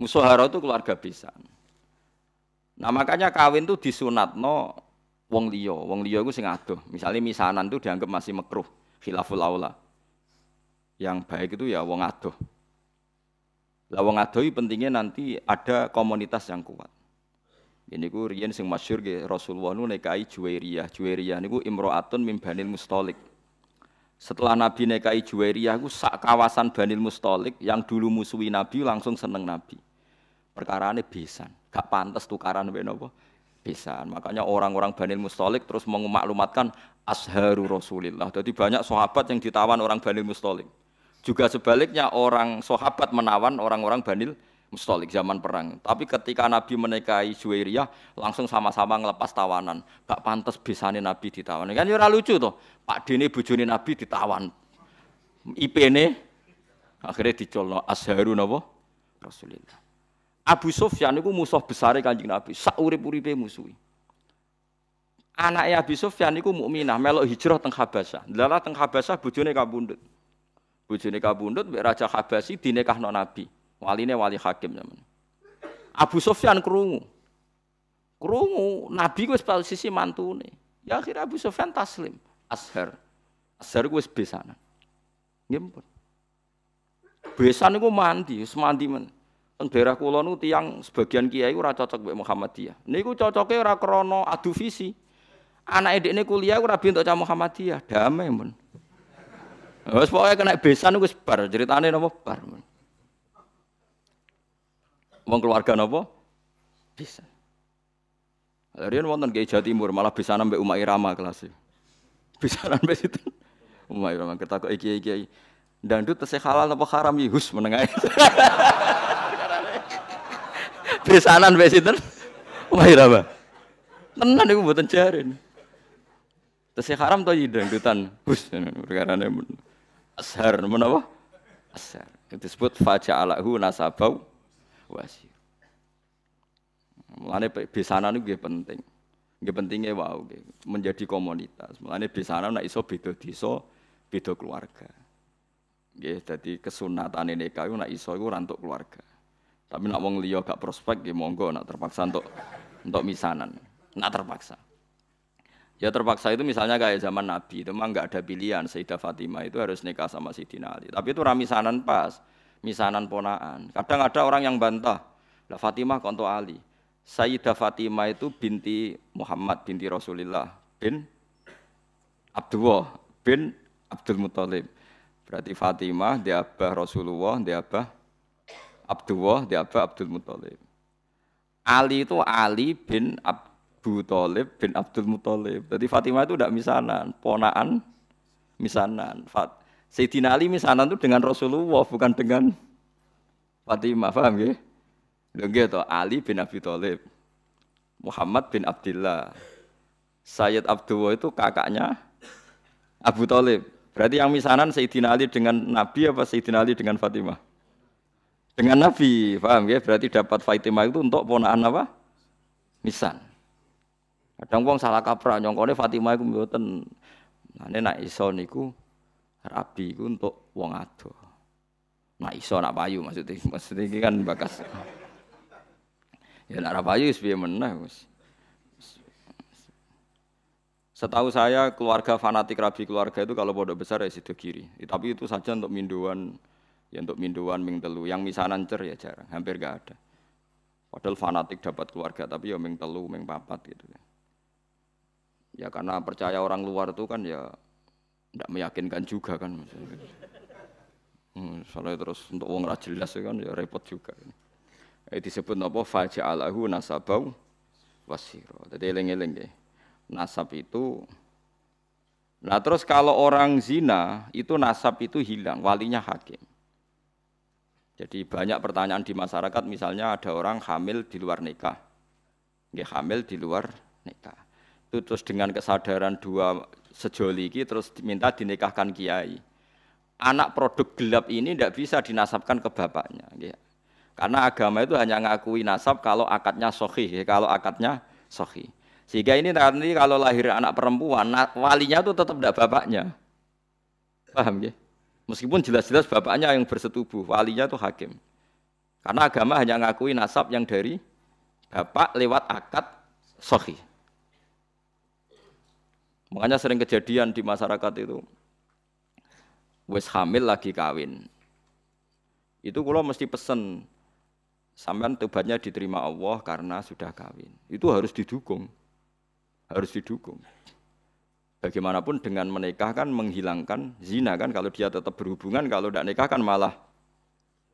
Musuhara itu keluarga Besar. Nah makanya kawin itu no wong liyo, Wong liyo itu sing aduh. Misalnya misanan itu dianggap masih mekruh, khilaful aula. Yang baik itu ya wong aduh. Lah wong adoh pentingnya nanti ada komunitas yang kuat. Ini ku Rian sing masyur ke Rasulullah nu nekai Juwairiyah. Juwairiyah ku imro'atun mim Banil Mustolik. Setelah Nabi Nekai Juwairiyah ku sak kawasan Banil Mustolik yang dulu musuhi Nabi langsung seneng Nabi ini bisa, Gak pantas tukaran mbek napa? bisa. Makanya orang-orang Banil Mustalik terus mengumaklumatkan asharu Rasulillah. Jadi banyak sahabat yang ditawan orang Banil Mustalik. Juga sebaliknya orang sahabat menawan orang-orang Banil Mustalik zaman perang. Tapi ketika Nabi menikahi Juwairiyah langsung sama-sama ngelepas tawanan. Gak pantas bisa nih Nabi ditawan. Kan ya lucu tuh. Pak Dini bujuni Nabi ditawan. IP ini e, akhirnya dicolok asharu Nabi Rasulillah. Abu Sufyan itu musuh besar kanjeng Nabi. Sak urip-uripe musuhi. Anaknya Abu Sufyan itu mukminah, melok hijrah teng Habasyah. Lala teng Habasyah bojone kabundut. Bojone kabundut mek Raja Habasi dinikahno Nabi. Waline wali hakim zaman. Abu Sufyan krungu. Krungu, Nabi wis sisi mantune. Ya akhirnya Abu Sufyan taslim. asher Asher gue besanan. Nggih pun. Besan iku mandi, wis mandi men. Teng kan daerah kula nu yang sebagian kiai ora cocok mbek Muhammadiyah. Niku cocoke ora krana adu visi. Anak Anake ini kuliah ora untuk cah Muhammadiyah, damai mun. bos pokoke kena besan wis bar, ceritane napa bar. mun. Wong keluarga napa? Besan. Larian wonten ke Jawa Timur malah bisa nambah Umar Irama kelas. Bisa nambah situ. Umar Irama kok kiai-kiai. Dandut tesih halal apa haram? hus menengae. Desanan wis sinten? Mahirama. Tenan niku mboten jarin. Tesih haram to dangdutan. Hus perkarane ashar menapa? Ashar. Itu disebut faja'alahu nasabau wasir. Mulane besanan itu nggih penting. Nggih pentingnya wah, menjadi komunitas. Mulane besanan nek iso bido desa, beda keluarga. Nggih, dadi kesunatane nikah iku nek iso iku rantuk keluarga. Tapi nak wong liya gak prospek ya monggo nak terpaksa untuk untuk misanan. Nak terpaksa. Ya terpaksa itu misalnya kayak zaman Nabi itu memang nggak ada pilihan Sayyidah Fatimah itu harus nikah sama Sayyidina Ali. Tapi itu ramisanan pas, misanan ponaan. Kadang ada orang yang bantah, lah Fatimah konto Ali. Sayyidah Fatimah itu binti Muhammad binti Rasulullah bin Abdullah bin Abdul Muthalib. Berarti Fatimah dia abah Rasulullah, dia abah Abdullah di Abba Abdul Muthalib. Ali itu Ali bin Abu Talib bin Abdul Muthalib. Jadi Fatimah itu tidak misanan, ponaan misanan. Fat Sayyidina Ali misanan itu dengan Rasulullah bukan dengan Fatimah, paham ya? Lengge to Ali bin Abi Thalib. Muhammad bin Abdullah. Sayyid Abdullah itu kakaknya Abu Thalib. Berarti yang misanan Sayyidina Ali dengan Nabi apa Sayyidina Ali dengan Fatimah? dengan Nabi, paham ya? Berarti dapat Fatimah itu untuk ponaan apa? Nisan. Kadang wong salah kaprah nyongkone Fatimah iku mboten. Nah, nak iso niku rabi iku untuk wong ado. Nak iso nak payu maksudnya, maksudnya iki kan bakas. ya nak ra payu wis piye meneh wis. Setahu saya keluarga fanatik rabi keluarga itu kalau pondok besar ya situ kiri. Tapi itu saja untuk minduan Ya untuk minduan, ming telu. Yang misanan cer ya jarang, hampir gak ada. Padahal fanatik dapat keluarga, tapi ya ming telu, ming papat gitu. Ya, ya karena percaya orang luar itu kan ya tidak meyakinkan juga kan. Misalnya. Hmm, soalnya terus untuk uang jelas kan ya repot juga. Ini. Eh, ya. disebut apa? Faja'alahu nasabau wasiro. Jadi eling-eling ya. Nasab itu Nah terus kalau orang zina itu nasab itu hilang, walinya hakim. Jadi banyak pertanyaan di masyarakat misalnya ada orang hamil di luar nikah. Nggak hamil di luar nikah. Itu terus dengan kesadaran dua sejoli ini terus minta dinikahkan kiai. Anak produk gelap ini tidak bisa dinasabkan ke bapaknya. Nggak. Karena agama itu hanya ngakui nasab kalau akadnya sohi, kalau akadnya sohi. Sehingga ini nanti kalau lahir anak perempuan, walinya itu tetap tidak bapaknya. Paham ya? Meskipun jelas-jelas bapaknya yang bersetubuh, walinya itu hakim. Karena agama hanya ngakui nasab yang dari bapak lewat akad sohi. Makanya sering kejadian di masyarakat itu. Wes hamil lagi kawin. Itu kalau mesti pesen. sampean tobatnya diterima Allah karena sudah kawin. Itu harus didukung. Harus didukung. Bagaimanapun dengan menikah kan menghilangkan zina kan kalau dia tetap berhubungan kalau tidak nikah kan malah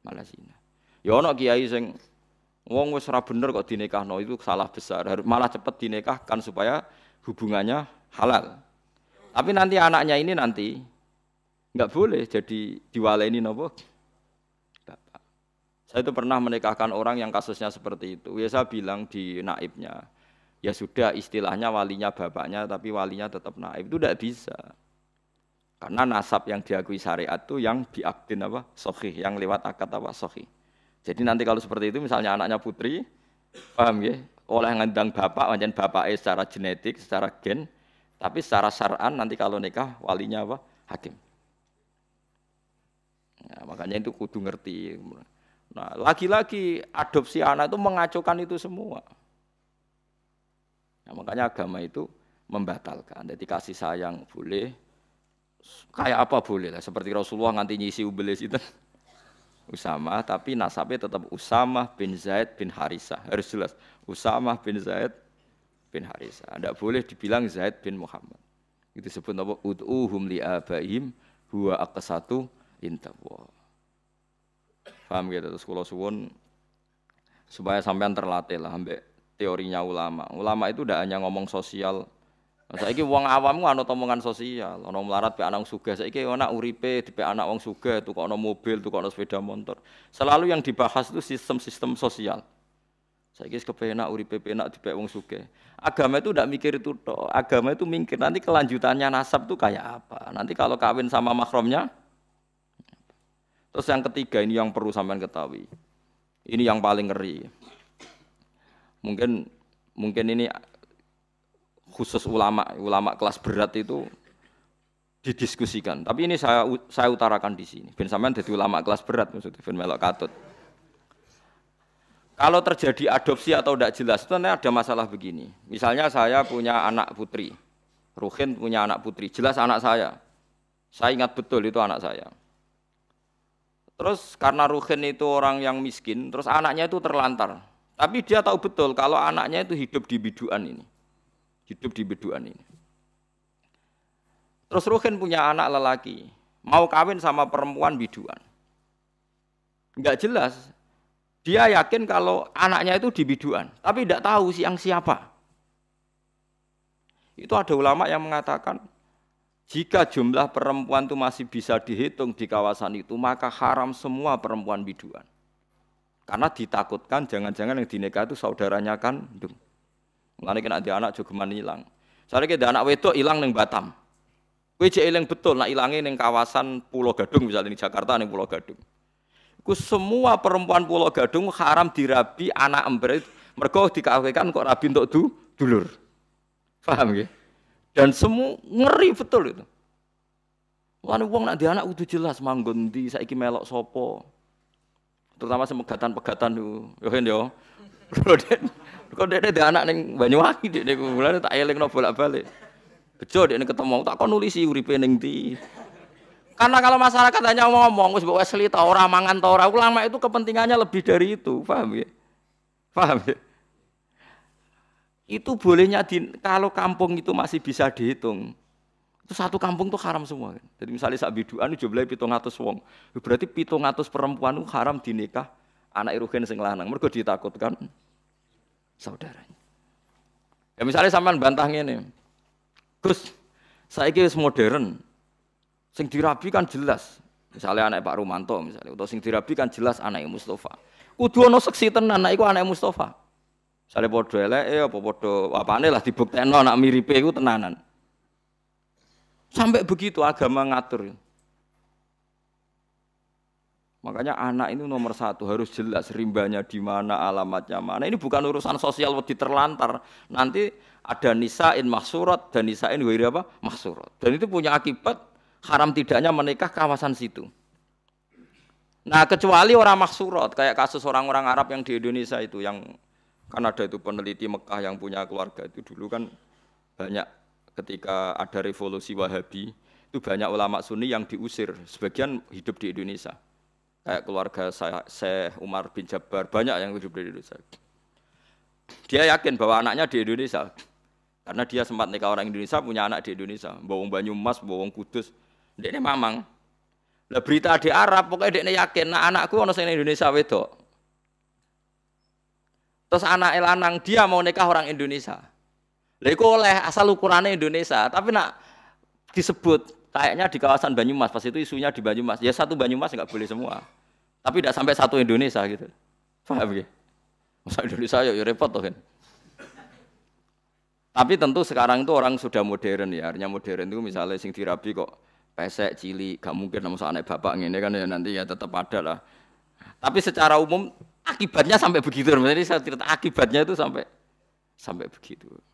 malah zina. Yono ya kiai sing wong wis ora bener kok dinikahno itu salah besar. Malah cepet dinikahkan supaya hubungannya halal. Tapi nanti anaknya ini nanti nggak boleh jadi diwaleni nopo bapak. Saya itu pernah menikahkan orang yang kasusnya seperti itu. Ya saya bilang di naibnya, ya sudah istilahnya walinya bapaknya tapi walinya tetap naib itu tidak bisa karena nasab yang diakui syariat itu yang diaktin apa sohi yang lewat akad apa sohi jadi nanti kalau seperti itu misalnya anaknya putri paham ya oleh ngendang bapak wajan bapak secara genetik secara gen tapi secara saran nanti kalau nikah walinya apa hakim nah, makanya itu kudu ngerti nah lagi-lagi adopsi anak itu mengacaukan itu semua Nah, makanya agama itu membatalkan. Jadi kasih sayang boleh, kayak apa boleh lah. Seperti Rasulullah nganti nyisi ubelis itu. Usama, tapi nasabnya tetap Usama bin Zaid bin Harisah. Harus jelas. Usama bin Zaid bin Harisah. Tidak boleh dibilang Zaid bin Muhammad. Itu disebut apa? Ud'uhum li'abaihim huwa aqsatu intawa. Paham gitu? Terus kalau suwun supaya sampean terlatih lah Sampai teorinya ulama. Ulama itu tidak hanya ngomong sosial. Nah, saya ini uang awam ku ana omongan sosial, ana melarat pe anak saya ini anak uripe di pe anak uang itu kok tukokno mobil, itu tukokno sepeda motor. Selalu yang dibahas itu sistem-sistem sosial. Saya wis kepenak uripe pe anak di pe uang suga. Agama itu tidak mikir itu toh. Agama itu mikir nanti kelanjutannya nasab tuh kayak apa. Nanti kalau kawin sama makromnya. Terus yang ketiga ini yang perlu sampean ketahui. Ini yang paling ngeri. Mungkin mungkin ini khusus ulama ulama kelas berat itu didiskusikan. Tapi ini saya saya utarakan di sini. Ben sampean jadi ulama kelas berat maksudnya ben melok katut. Kalau terjadi adopsi atau tidak jelas, sebenarnya ada masalah begini. Misalnya saya punya anak putri, Ruhin punya anak putri, jelas anak saya. Saya ingat betul itu anak saya. Terus karena Ruhin itu orang yang miskin, terus anaknya itu terlantar. Tapi dia tahu betul kalau anaknya itu hidup di biduan ini. Hidup di biduan ini. Terus Ruhin punya anak lelaki, mau kawin sama perempuan biduan. Enggak jelas. Dia yakin kalau anaknya itu di biduan, tapi tidak tahu siang siapa. Itu ada ulama yang mengatakan jika jumlah perempuan itu masih bisa dihitung di kawasan itu, maka haram semua perempuan biduan. Karena ditakutkan jangan-jangan yang dinikah itu saudaranya kan, Mulane kena di anak jogeman hilang. Soalnya kita anak wedok hilang neng Batam. Kue hilang betul, nak hilangin neng kawasan Pulau Gadung misalnya di Jakarta neng Pulau Gadung. Ku semua perempuan Pulau Gadung haram dirabi anak ember. Mereka dikawinkan kok rabi untuk du, dulur. Paham ya? Dan semua ngeri betul itu. Lan wong nak di anak udah jelas manggon di saiki melok sopo Terutama semegatan-pegatan itu. Yo hen yo. Kok dia ada anak neng Banyuwangi dia nih mulai tak eling no bolak balik. Bejo dia ketemu tak nulis sih uripe neng di. Karena kalau masyarakat hanya ngomong, wis bawa selita orang mangan tau ora, ulama itu kepentingannya lebih dari itu, paham ya? Paham ya? Itu bolehnya di, kalau kampung itu masih bisa dihitung. Itu satu kampung tuh haram semua. Kan? Jadi misalnya saat biduan itu jumlahnya pitung atas wong. Ya, berarti pitung atas perempuan itu haram dinikah anak irugen sing lanang. Mereka ditakutkan saudaranya. Ya misalnya sampean bantah ini, Gus, saya wis modern. Sing dirabi kan jelas. Misalnya anak Pak Rumanto misalnya, atau sing dirabi kan jelas anak Mustafa. Kudu ana seksi tenan anak itu anak Mustafa. Misalnya podo eh apa podo aneh lah dibuktikan anak miripe itu tenanan. Sampai begitu agama ngatur. Makanya anak ini nomor satu harus jelas rimbanya di mana alamatnya mana. Ini bukan urusan sosial di terlantar. Nanti ada nisain maksurat dan nisain wira apa maksurat Dan itu punya akibat haram tidaknya menikah kawasan situ. Nah kecuali orang maksurat kayak kasus orang-orang Arab yang di Indonesia itu yang kan ada itu peneliti Mekah yang punya keluarga itu dulu kan banyak ketika ada revolusi Wahabi itu banyak ulama Sunni yang diusir sebagian hidup di Indonesia kayak keluarga saya Syekh Umar bin Jabbar banyak yang hidup di Indonesia dia yakin bahwa anaknya di Indonesia karena dia sempat nikah orang Indonesia punya anak di Indonesia bawang Banyumas bawang Kudus dia ini mamang lah berita di Arab pokoknya dia yakin nah anakku orang Indonesia wedok terus anak elanang dia mau nikah orang Indonesia Lego oleh asal ukurannya Indonesia, tapi nak disebut kayaknya di kawasan Banyumas pas itu isunya di Banyumas. Ya satu Banyumas nggak boleh semua. Tapi tidak sampai satu Indonesia gitu. Paham ya? Masa Indonesia ya, ya repot tuh kan. Tapi tentu sekarang itu orang sudah modern ya. Artinya modern itu misalnya sing dirabi kok pesek, cili, gak mungkin namun anak bapak ini kan ya nanti ya tetap ada lah. Tapi secara umum akibatnya sampai begitu. Jadi saya cerita akibatnya itu sampai sampai begitu.